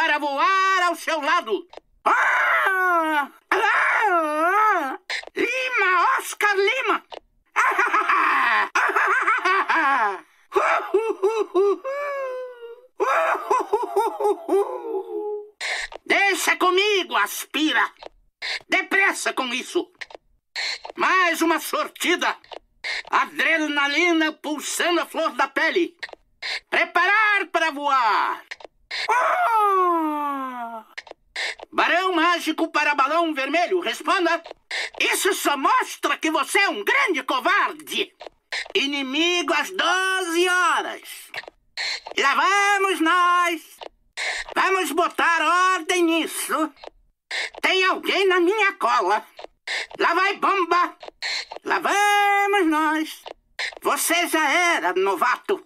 para voar ao seu lado. Ah! Ah! Lima, Oscar Lima! Deixa comigo, aspira! Depressa com isso! Mais uma sortida! Adrenalina pulsando a flor da pele! Preparar para voar! Ah! Barão mágico para balão vermelho, responda. Isso só mostra que você é um grande covarde. Inimigo às 12 horas. Lá vamos nós. Vamos botar ordem nisso. Tem alguém na minha cola. Lá vai bomba. Lá vamos nós. Você já era novato.